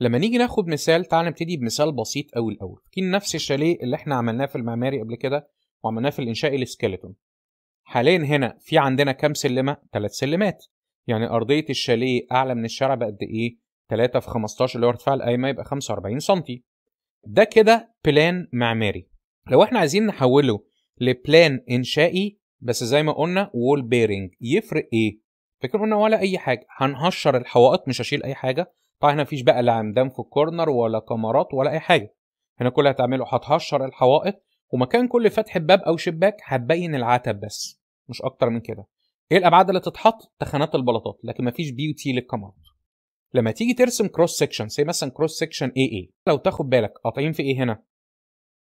لما نيجي ناخد مثال تعال نبتدي بمثال بسيط قوي الاول فاكرين نفس الشاليه اللي احنا عملناه في المعماري قبل كده وعملناه في الانشائي السكيلتون حاليا هنا في عندنا كام سلمه ثلاث سلمات يعني ارضيه الشاليه اعلى من الشارع بقد ايه 3 في 15 اللي هو ارتفاع القايمه يبقى 45 سم ده كده بلان معماري لو احنا عايزين نحوله لبلان انشائي بس زي ما قلنا وول بيرنج يفرق ايه فكرة قلنا ولا اي حاجه هنهشر الحوائط مش هشيل اي حاجه هنا آه، مفيش بقى لا عمدان في الكورنر ولا كاميرات ولا اي حاجه هنا كل اللي هتعمله هتهشر الحوائط ومكان كل فتح باب او شباك هتبين العتب بس مش اكتر من كده ايه الابعاد اللي تتحط تخانات البلاطات لكن مفيش بيوتي للكاميرات لما تيجي ترسم كروس سيكشن زي مثلا كروس سيكشن اي اي لو تاخد بالك قاطعين في ايه هنا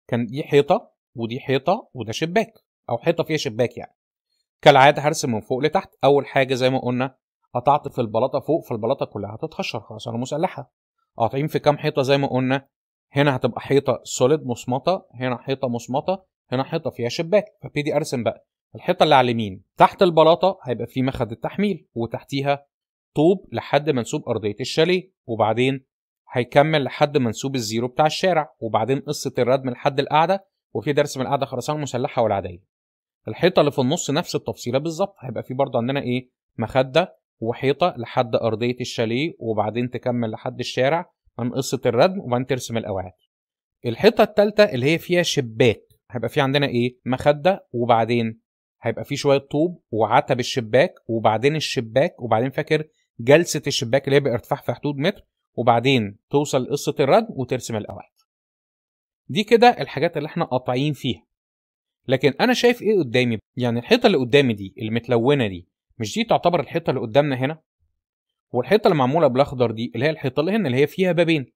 كان دي حيطه ودي حيطه وده شباك او حيطه فيها شباك يعني كالعاده هرسم من فوق لتحت اول حاجه زي ما قلنا قطعت في البلاطه فوق فالبلاطه كلها هتتخشر خلاص انا مسلحه قاطعين في كام حيطه زي ما قلنا هنا هتبقى حيطه سوليد مصمطه هنا حيطه مصمطه هنا حيطه فيها شباك فابتدي ارسم بقى الحيطه اللي على اليمين تحت البلاطه هيبقى في مخد التحميل وتحتيها طوب لحد منسوب ارضيه الشاليه وبعدين هيكمل لحد منسوب الزيرو بتاع الشارع وبعدين قصه الردم لحد القاعده وفي درس من القاعده خرسانه مسلحه والعاديه الحيطه اللي في النص نفس التفصيله بالظبط هيبقى في برضه عندنا ايه مخده وحيطه لحد ارضيه الشاليه وبعدين تكمل لحد الشارع من قصه الردم وبعدين ترسم الأواعي. الحيطه الثالثه اللي هي فيها شباك هيبقى في عندنا ايه مخده وبعدين هيبقى في شويه طوب وعتب الشباك وبعدين الشباك وبعدين فاكر جلسه الشباك اللي هي بارتفاع في حدود متر وبعدين توصل لقصة الردم وترسم الأواعي. دي كده الحاجات اللي احنا قاطعين فيها لكن انا شايف ايه قدامي يعني الحيطه اللي قدامي دي المتلونه دي مش دي تعتبر الحيطه اللي قدامنا هنا والحيطه اللي معموله بالاخضر دي اللي هي الحيطه اللي هنا اللي هي فيها بابين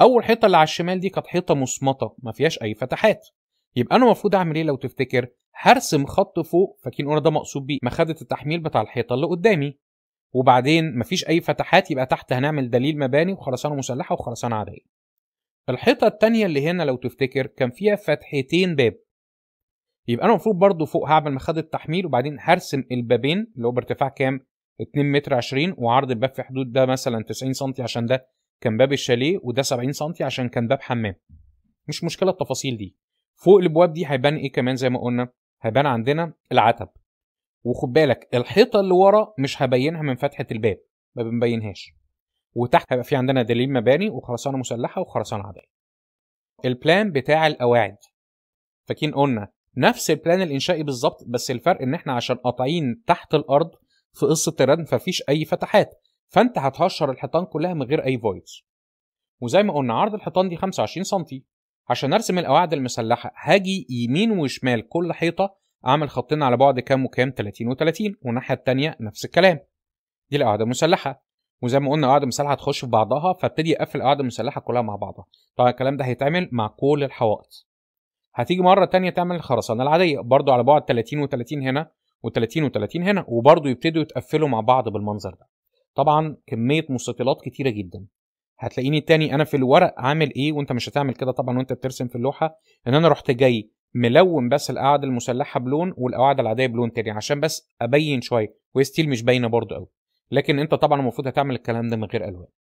اول حيطه اللي على الشمال دي كانت حيطه مصمطه ما فيهاش اي فتحات يبقى انا المفروض اعمل ايه لو تفتكر هرسم خط فوق فاكين انا ده مقصود بيه مخده التحميل بتاع الحيطه اللي قدامي وبعدين مفيش اي فتحات يبقى تحت هنعمل دليل مباني وخرسانه مسلحه وخرسانه عاديه الحيطه التانية اللي هنا لو تفتكر كان فيها فتحتين باب يبقى انا المفروض برضو فوق هعمل مخده تحميل وبعدين هرسم البابين اللي هو بارتفاع كام 2 متر 20 وعرض الباب في حدود ده مثلا 90 سم عشان ده كان باب الشاليه وده 70 سم عشان كان باب حمام مش مشكله التفاصيل دي فوق الابواب دي هيبان ايه كمان زي ما قلنا هيبان عندنا العتب وخد بالك الحيطه اللي ورا مش هبينها من فتحه الباب ما بنبينهاش وتحت هيبقى في عندنا دليل مباني وخرسانه مسلحه وخرسانه عاديه البلان بتاع القواعد فاكرين قلنا نفس البلان الانشائي بالظبط بس الفرق ان احنا عشان قاطعين تحت الارض في قصه الردم فمفيش اي فتحات فانت هتهشر الحيطان كلها من غير اي فويدز وزي ما قلنا عرض الحيطان دي 25 سم عشان ارسم القواعد المسلحه هاجي يمين وشمال كل حيطه اعمل خطين على بعد كام وكام 30 و30 والناحيه الثانيه نفس الكلام دي القاعده المسلحه وزي ما قلنا قاعده مسلحه تخش في بعضها فابتدي اقفل القواعد المسلحه كلها مع بعضها طبعا الكلام ده هيتعمل مع كل الحوائط هتيجي مره تانية تعمل الخرسانه العاديه برضو على بعد 30 و30 هنا و30 و30 هنا وبرضو يبتدوا يتقفلوا مع بعض بالمنظر ده طبعا كميه مستطيلات كتيره جدا هتلاقيني تاني انا في الورق عامل ايه وانت مش هتعمل كده طبعا وانت بترسم في اللوحه ان انا رحت جاي ملون بس القاعده المسلحه بلون والقواعد العاديه بلون تاني عشان بس ابين شويه وهي ستيل مش باينه برضو قوي لكن انت طبعا المفروض هتعمل الكلام ده من غير الوان